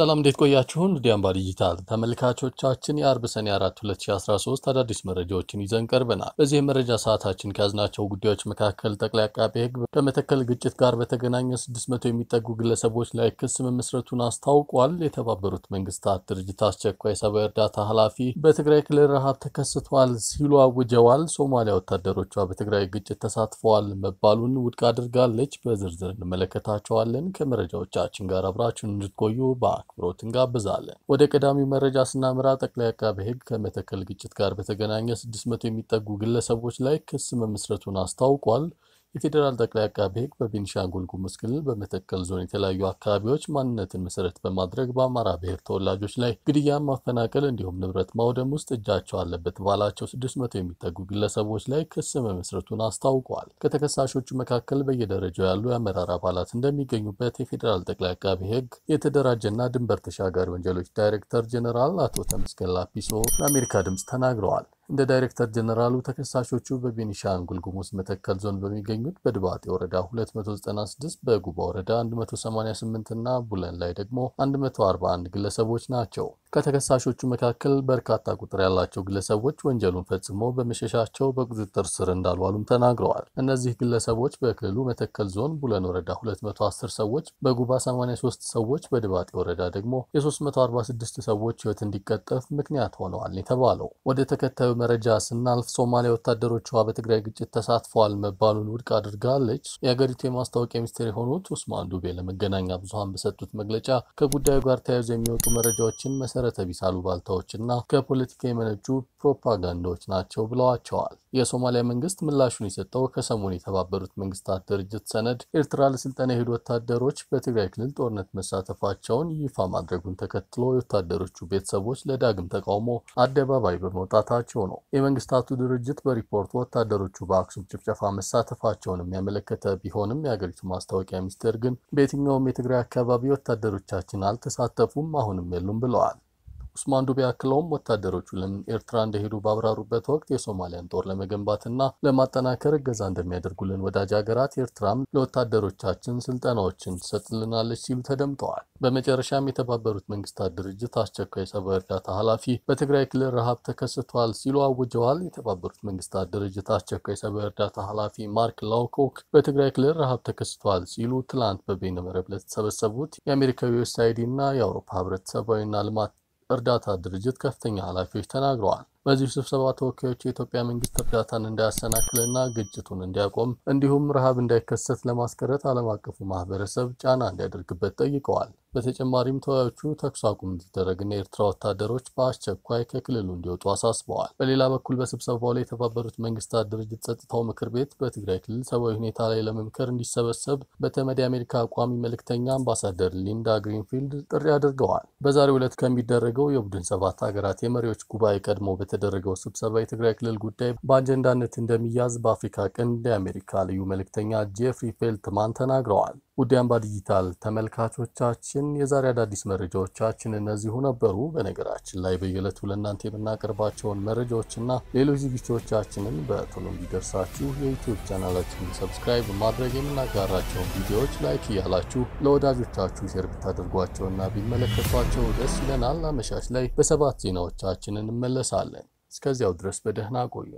ሰላም እንዴት ቆያችሁን? ዲያምባ ዲጂታል ተመልካቾቻችን የአርብ ሰኔ 4 2013 አዳዲስ መረጃዎችን ይዘን ቀርበናል። በዚህ መረጃ ሰዓታችን ከያዝናቸው ጉዳዮች መካከል ጠቅላይ አቃቤ ሕግ ከመተከል ግጭት ጋር በተገናኘ 600 የሚጠጉ ግለሰቦች ላይ ክስ መመስረቱን አስታውቋል። የተባበሩት መንግስታት ድርጅት አስቸኳይ ሰብአዊ እርዳታ ኃላፊ በትግራይ ክልል ረሃብ ተከስቷል ሲሉ አውጀዋል። ሶማሊያ ወታደሮቿ በትግራይ ግጭት ተሳትፈዋል መባሉን ውድቅ አድርጋለች። በዝርዝር እንመለከታቸዋለን። ከመረጃዎቻችን ጋር አብራችሁን እንድትቆዩ በ በአክብሮት እንጋብዛለን። ወደ ቀዳሚ መረጃ ስናምራ ጠቅላይ አቃቤ ሕግ ከመተከል ግጭት ጋር በተገናኘ 600 የሚጠጉ ግለሰቦች ላይ ክስ መመስረቱን አስታውቋል። የፌዴራል ጠቅላይ አቃቢ ሕግ በቤንሻንጉል ጉሙዝ ክልል በመተከል ዞን የተለያዩ አካባቢዎች ማንነትን መሰረት በማድረግ በአማራ ብሔር ተወላጆች ላይ ግድያ፣ ማፈናቀል እንዲሁም ንብረት ማውደም ውስጥ እጃቸው አለበት ባላቸው 600 መቶ የሚጠጉ ግለሰቦች ላይ ክስ መመስረቱን አስታውቋል። ከተከሳሾቹ መካከል በየደረጃው ያሉ የአመራር አባላት እንደሚገኙበት የፌዴራል ጠቅላይ አቃቤ ሕግ የተደራጀና ድንበር ተሻጋሪ ወንጀሎች ዳይሬክተር ጀኔራል አቶ ተመስገን ላፒሶ ለአሜሪካ ድምፅ ተናግረዋል። እንደ ዳይሬክተር ጀነራሉ ተከሳሾቹ በቤኒሻንጉል ጉሙዝ መተከል ዞን በሚገኙት በድባጤ ወረዳ 296 በጉባ ወረዳ 188 እና ቡለን ላይ ደግሞ 141 ግለሰቦች ናቸው። ከተከሳሾቹ መካከል በርካታ ቁጥር ያላቸው ግለሰቦች ወንጀሉን ፈጽሞ በመሸሻቸው በቁጥጥር ስር እንዳልዋሉም ተናግረዋል። እነዚህ ግለሰቦች በክልሉ መተከል ዞን ቡለን ወረዳ 210 ሰዎች፣ በጉባ 83 ሰዎች፣ በድባጤ ወረዳ ደግሞ የ346 ሰዎች ሕይወት እንዲቀጠፍ ምክንያት ሆነዋል የተባለው። ወደ ተከታዩ መረጃ ስናልፍ ሶማሊያ ወታደሮቿ በትግራይ ግጭት ተሳትፈዋል መባሉን ውድቅ አድርጋለች። የአገሪቱ የማስታወቂያ ሚኒስትር የሆኑት ኡስማን ዱቤ ለመገናኛ ብዙሃን በሰጡት መግለጫ ከጉዳዩ ጋር ተያይዞ የሚወጡ መረጃዎችን መሰ መሰረተ ቢስ አሉባልታዎችና ከፖለቲካ የመነጩ ፕሮፓጋንዳዎች ናቸው ብለዋቸዋል። የሶማሊያ መንግስት ምላሹን የሰጠው ከሰሞኑ የተባበሩት መንግስታት ድርጅት ሰነድ ኤርትራ ለስልጠና የሄዱ ወታደሮች በትግራይ ክልል ጦርነት መሳተፋቸውን ይፋ ማድረጉን ተከትሎ የወታደሮቹ ቤተሰቦች ለዳግም ተቃውሞ አደባባይ በመውጣታቸው ነው። የመንግስታቱ ድርጅት በሪፖርቱ ወታደሮቹ በአክሱም ጭፍጨፋ መሳተፋቸውን የሚያመለከተ ቢሆንም የአገሪቱ ማስታወቂያ ሚኒስቴር ግን በየትኛውም የትግራይ አካባቢ ወታደሮቻችን አልተሳተፉም፣ አሁንም የሉም ብለዋል። ኡስማን ዱቤ አክለውም ወታደሮቹ ለምን ኤርትራ እንደሄዱ ባብራሩበት ወቅት የሶማሊያን ጦር ለመገንባትና ለማጠናከር እገዛ እንደሚያደርጉልን ወዳጅ ሀገራት ኤርትራም ለወታደሮቻችን ስልጠናዎችን ትሰጥልናለች ሲሉ ተደምጠዋል። በመጨረሻም የተባበሩት መንግስታት ድርጅት አስቸኳይ ሰብአዊ እርዳታ ኃላፊ በትግራይ ክልል ረሃብ ተከስቷል ሲሉ አውጀዋል። የተባበሩት መንግስታት ድርጅት አስቸኳይ ሰብአዊ እርዳታ ኃላፊ ማርክ ላውኮክ በትግራይ ክልል ረሃብ ተከስቷል ሲሉ ትላንት በበይነመረብ ለተሰበሰቡት የአሜሪካዊ ዩኤስአይዲ እና የአውሮፓ ህብረት ሰብአዊና ልማት እርዳታ ድርጅት ከፍተኛ ኃላፊዎች ተናግረዋል። በዚሁ ስብሰባ ተወካዮች የኢትዮጵያ መንግስት እርዳታን እንዳያሰናክልና ግጭቱን እንዲያቆም እንዲሁም ረሃብ እንዳይከሰት ለማስቀረት ዓለም አቀፉ ማህበረሰብ ጫና እንዲያደርግበት ጠይቀዋል። በተጨማሪም ተወያዮቹ ተኩስ አቁም እንዲደረግና የኤርትራ ወታደሮች በአስቸኳይ ከክልሉ እንዲወጡ አሳስበዋል። በሌላ በኩል በስብሰባው ላይ የተባበሩት መንግስታት ድርጅት ጸጥታው ምክር ቤት በትግራይ ክልል ሰብአዊ ሁኔታ ላይ ለመምከር እንዲሰበሰብ በተመድ የአሜሪካ ቋሚ መልእክተኛ አምባሳደር ሊንዳ ግሪንፊልድ ጥሪ አድርገዋል። በዛሬው ዕለት ከሚደረገው የቡድን ሰባት ሀገራት የመሪዎች ጉባኤ ቀድሞ በተደረገው ስብሰባ የትግራይ ክልል ጉዳይ በአጀንዳነት እንደሚያዝ በአፍሪካ ቀንድ የአሜሪካ ልዩ መልእክተኛ ጄፍሪ ፌልትማን ተናግረዋል። ውድ አምባ ዲጂታል ተመልካቾቻችን የዛሬ አዳዲስ መረጃዎቻችን እነዚሁ ነበሩ። በነገራችን ላይ በየዕለቱ ለእናንተ የምናቀርባቸውን መረጃዎችና ሌሎች ዝግጅቶቻችንን በቶሎ እንዲደርሳችሁ የዩትዩብ ቻናላችንን ሰብስክራይብ ማድረግ የምናጋራቸውን ቪዲዮዎች ላይክ እያላችሁ ለወዳጆቻችሁ ሼር ብታደርጓቸውና ቢመለከቷቸው ደስ ይለናል። አመሻሽ ላይ በሰባት ዜናዎቻችን እንመለሳለን። እስከዚያው ድረስ በደህና ቆዩ።